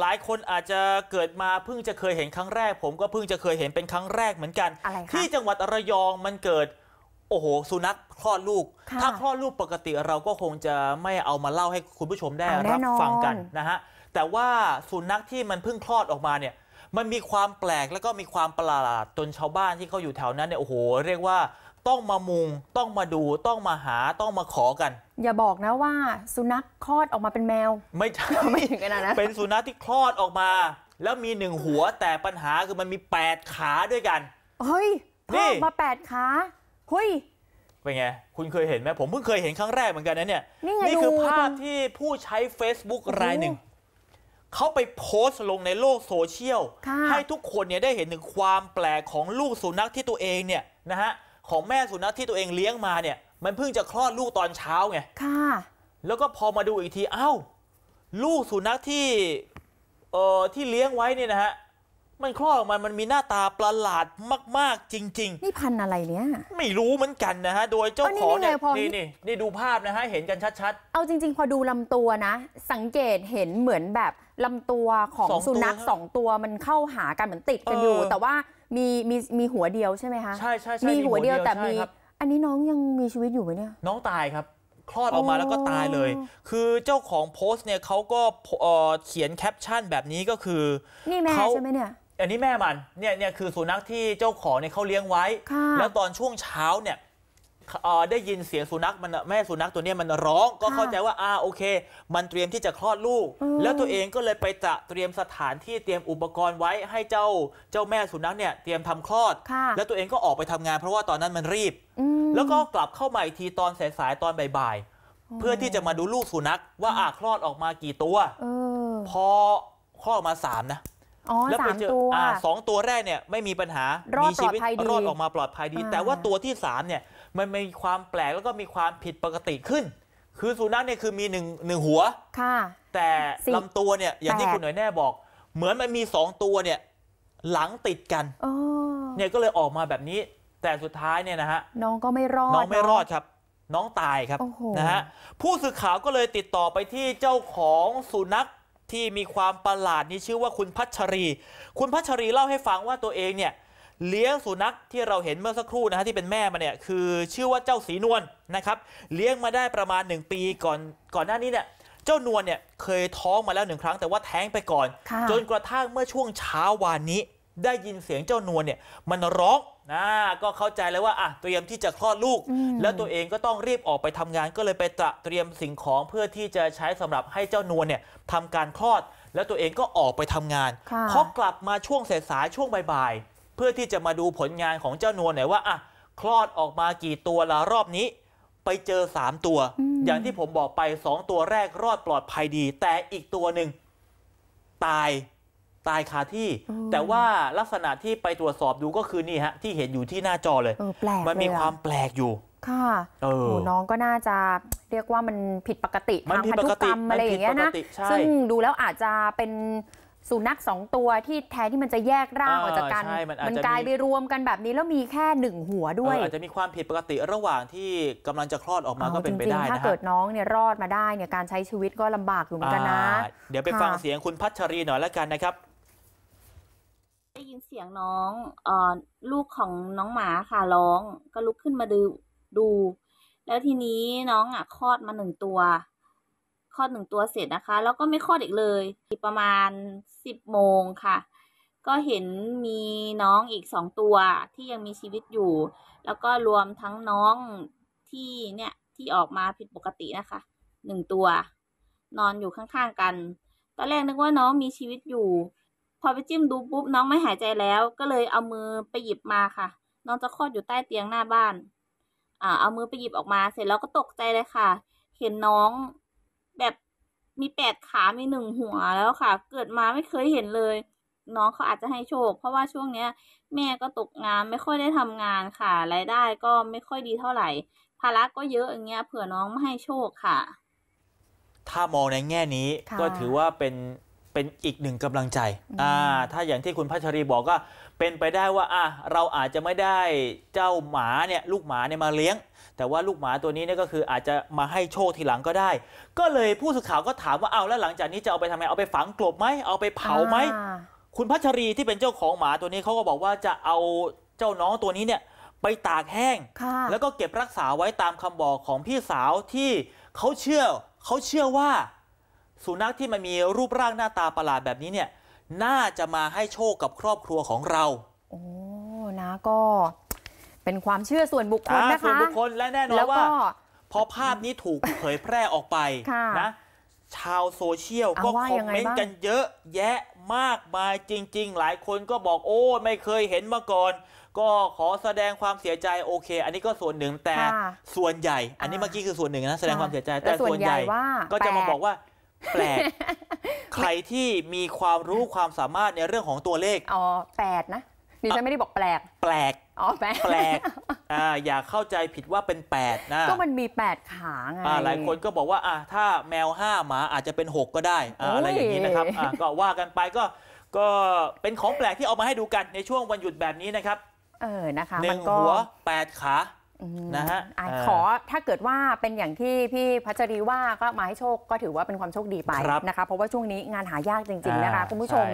หลายคนอาจจะเกิดมาเพิ่งจะเคยเห็นครั้งแรกผมก็เพิ่งจะเคยเห็นเป็นครั้งแรกเหมือนกัน ที่จังหวัดระยองมันเกิด โอ้โหสุนัขคลอดลูก ถ้าคลอดลูกปกติเราก็คงจะไม่เอามาเล่าให้คุณผู้ชมได้รับฟังกันนะฮะแต่ว่าสุนัขที่มันเพิ่งคลอดออกมาเนี่ยมันมีความแปลกแล้วก็มีความประหลาดจนชาวบ้านที่เขาอยู่แถวนั้นเนี่ยโอ้โห เรียกว่าต้องมามุงต้องมาดูต้องมาหาต้องมาขอกัน อย่าบอกนะว่าสุนัขคลอดออกมาเป็นแมว ไม่ใช่ไม่ถึงขนาดนั้นเป็นสุนัขที่คลอดออกมา แล้วมีหนึ่งหัวแต่ปัญหาคือมันมีแปดขาด้วยกันเฮ้ยพ่มมาดขาเฮ้ยเป็นไงคุณเคยเห็นไหมผมเพิ่งเคยเห็นครั้งแรกเหมือนกันนะเนี่ยนี่คือภาพที่ผู้ใช้ Facebook รายหนึ่งเขาไปโพสต์ลงในโลกโซเชียลให้ทุกคนเนี่ยได้เห็นถึงความแปลกของลูกสุนัขที่ตัวเองเนี่ยนะฮะของแม่สุนัขที่ตัวเองเลี้ยงมาเนี่ยมันเพิ่งจะคลอดลูกตอนเช้าไง ค่ะ แล้วก็พอมาดูอีกที เอ้า ลูกสุนัขที่ เอ่อที่เลี้ยงไว้เนี่ยนะฮะมันคลอดออกมามันมีหน้าตาประหลาดมากๆจริงๆ นี่พันอะไรเนี่ยไม่รู้เหมือนกันนะฮะโดยเจ้าของเนี่ยนี่นี่นี่ดูภาพนะฮะเห็นกันชัดๆ เอาจริงๆพอดูลำตัวนะ สังเกตเห็นเหมือนแบบ ลำตัวของสุนัขสองตัวมันเข้าหากันเหมือนติดกันอยู่ แต่ว่ามีมีมีหัวเดียวใช่ไหมคะใช่ใช่มีหัวเดียวแต่มีอันนี้น้องยังมีชีวิตอยู่ไหมเนี่ยน้องตายครับคลอดออกมาแล้วก็ตายเลย คือเจ้าของโพสต์เนี่ยเขาก็เขียนแคปชั่นแบบนี้ก็คือ นี่แม่ใช่ไหมเนี่ยอันนี้แม่มันเนี่ยเนี่ยคือสุนัขที่เจ้าของเนี่ยเขาเลี้ยงไว้ แล้วตอนช่วงเช้าเนี่ย ได้ยินเสียงสุนัขมันแม่สุนัขตัวนี้มันร้องก็เข้าใจว่าอ่าโอเค มันเตรียมที่จะคลอดลูก แล้วตัวเองก็เลยไปจะเตรียมสถานที่เตรียมอุปกรณ์ไว้ให้เจ้าเจ้าแม่สุนัขเนี่ยเตรียมทำคลอดแล้วตัวเองก็ออกไปทำงาน เพราะว่าตอนนั้นมันรีบแล้วก็กลับเข้ามาอีกทีตอนสายๆตอนบ่ายๆเพื่อที่จะมาดูลูกสุนัขว่าอ่าคลอดออกมากี่ตัวพอคลอดมาสามนะอแล้วไปเจอสองตัวแรกเนี่ยไม่มีปัญหารอดปลอดภัยดีรอดออกมาปลอดภัยดี แต่ว่าตัวที่สามเนี่ยมันมีความแปลก แล้วก็มีความผิดปกติขึ้น คือสุนัขเนี่ยคือมีหนึ่งหนึ่งหัวค่ะ แต่ลำลำตัวเนี่ยอย่างที่คุณหน่อยแน่บอก เหมือนมันมีสองตัวเนี่ยหลังติดกันเนี่ยก็เลยออกมาแบบนี้ แต่สุดท้ายเนี่ยนะฮะ น้องก็ไม่รอด น้องไม่รอดครับ น้องตายครับนะฮะผู้สื่อข่าวก็เลยติดต่อไปที่เจ้าของสุนัขที่มีความประหลาดนี้ชื่อว่าคุณพัชรี คุณพัชรีเล่าให้ฟังว่าตัวเองเนี่ยเลี้ยงสุนัขที่เราเห็นเมื่อสักครู่นะฮะที่เป็นแม่มาเนี่ยคือชื่อว่าเจ้าสีนวลนะครับ เลี้ยงมาได้ประมาณ 1 ปีก่อนก่อนหน้านี้เนี่ยเจ้านวลเนี่ยเคยท้องมาแล้วหนึ่งครั้งแต่ว่าแท้งไปก่อน จนกระทั่งเมื่อช่วงเช้าวานนี้ได้ยินเสียงเจ้านวลเนี่ย มันร้องนะก็เข้าใจเลยว่าอ่ะเตรียมที่จะคลอดลูก แล้วตัวเองก็ต้องรีบออกไปทำงาน ก็เลยไปตระเตรียมสิ่งของเพื่อที่จะใช้สำหรับให้เจ้านวลเนี่ยทำการคลอด แล้วตัวเองก็ออกไปทำงานพอกลับมาช่วงสายๆช่วงบ่ายๆเพื่อที่จะมาดูผลงานของเจ้านวลหน่อยว่าอ่ะคลอดออกมากี่ตัวละรอบนี้ ไปเจอสามตัว อย่างที่ผมบอกไปสองตัวแรกรอดปลอดภัยดี แต่อีกตัวหนึ่งตายตายคาที่ แต่ว่าลักษณะที่ไปตรวจสอบดูก็คือนี่ฮะที่เห็นอยู่ที่หน้าจอเลยมันมีความแปลกอยู่ ค่ะโอ้น้องก็น่าจะเรียกว่ามันผิดปกติทางพันธุกรรมอะไรอย่างเงี้ยนะซึ่งดูแล้วอาจจะเป็นสุนัขสองตัวที่แท้ที่มันจะแยกร่างออกจากกันมันกลายไปรวมกันแบบนี้แล้วมีแค่หนึ่งหัวด้วยอาจจะมีความผิดปกติระหว่างที่กำลังจะคลอดออกมาก็เป็นไปได้นะถ้าเกิดน้องเนี่ยรอดมาได้เนี่ยการใช้ชีวิตก็ลำบากอยู่เหมือนกันนะ เดี๋ยวไปฟังเสียงคุณพัชรีหน่อยแล้วกันนะครับินเสียงน้องออลูกของน้องหมาค่ะ ร้องก็ลุกขึ้นมาดูดู แล้วทีนี้น้องอ่ะคลอดมาหนึ่งตัวคลอดหนึ่งตัวเสร็จนะคะ แล้วก็ไม่คลอดอีกเลยประมาณสิบโมงค่ะ ก็เห็นมีน้องอีกสองตัวที่ยังมีชีวิตอยู่ แล้วก็รวมทั้งน้องที่เนี่ยที่ออกมาผิดปกตินะคะหนึ่งตัว นอนอยู่ข้างๆกัน ตอนแรกนึกว่าน้องมีชีวิตอยู่พอไปจิ้มดูปุ๊บน้องไม่หายใจแล้ว ก็เลยเอามือไปหยิบมาค่ะ น้องจะคลอดอยู่ใต้เตียงหน้าบ้านอ่า เอามือไปหยิบออกมา เสร็จแล้วก็ตกใจเลยค่ะ เห็นน้องแบบมีแปดขามีหนึ่งหัวแล้วค่ะ เกิดมาไม่เคยเห็นเลย น้องเขาอาจจะให้โชค เพราะว่าช่วงเนี้ยแม่ก็ตกงานไม่ค่อยได้ทำงานค่ะรายได้ก็ไม่ค่อยดีเท่าไหร่ภาระก็เยอะอย่างเงี้ยเผื่อน้องไม่ให้โชคค่ะ ถ้ามองในแง่นี้ก็ถือว่าเป็นเป็นอีกหนึ่งกำลังใจ ถ้าอย่างที่คุณพัชรีบอกก็เป็นไปได้ว่าเราอาจจะไม่ได้เจ้าหมาเนี่ย ลูกหมาเนี่ยมาเลี้ยง แต่ว่าลูกหมาตัวนี้เนี่ยก็คืออาจจะมาให้โชคทีหลังก็ได้ ก็เลยผู้สื่อข่าวก็ถามว่าเอาแล้วหลังจากนี้จะเอาไปทำไมเอาไปฝังกลบไหมเอาไปเผาไหม คุณพัชรีที่เป็นเจ้าของหมาตัวนี้เขาก็บอกว่าจะเอาเจ้าน้องตัวนี้เนี่ยไปตากแห้ง แล้วก็เก็บรักษาไว้ตามคำบอกของพี่สาวที่เขาเชื่อเขาเชื่อว่าสุนัขที่มันมีรูปร่างหน้าตาประหลาดแบบนี้เนี่ย น่าจะมาให้โชคกับครอบครัวของเรา โอ้นะ ก็เป็นความเชื่อส่วนบุคคลนะคะส่วนบุคคลและแน่นอนว่าพอภาพนี้ถูกเผยแพร่ออกไปนะ ชาวโซเชียลก็คอมเมนต์กันเยอะแยะมาก มายจริงๆ หลายคนก็บอกโอ้ ไม่เคยเห็นมาก่อน ก็ขอแสดงความเสียใจโอเค อันนี้ก็ส่วนหนึ่งแต่ส่วนใหญ่ อันนี้เมื่อกี้คือส่วนหนึ่งนะแสดงความเสียใจ แต่ส่วนใหญ่ ก็จะมาบอกว่าแปลกใครที่มีความรู้ความสามารถในเรื่องของตัวเลขอ๋อแปดนะดิฉันไม่ได้บอกแปลก แปลกอ๋อแปลกแปลกอ่าอย่าเข้าใจผิดว่าเป็น8นะก็มันมี 8 ขาไงอ่าหลายคนก็บอกว่าอ่าถ้าแมว5หมาอาจจะเป็น 6 ก็ได้อ่าอะไรอย่างนี้นะครับอ่าก็ว่ากันไปก็ก็เป็นของแปลกที่เอามาให้ดูกันในช่วงวันหยุดแบบนี้นะครับ เออนะคะหนึ่งหัวแปดขานะฮะขอถ้าเกิดว่าเป็นอย่างที่พี่พัชรีว่าก็มาให้โชคก็ถือว่าเป็นความโชคดีไปนะคะเพราะว่าช่วงนี้งานหายากจริงๆนะคะคุณผู้ชม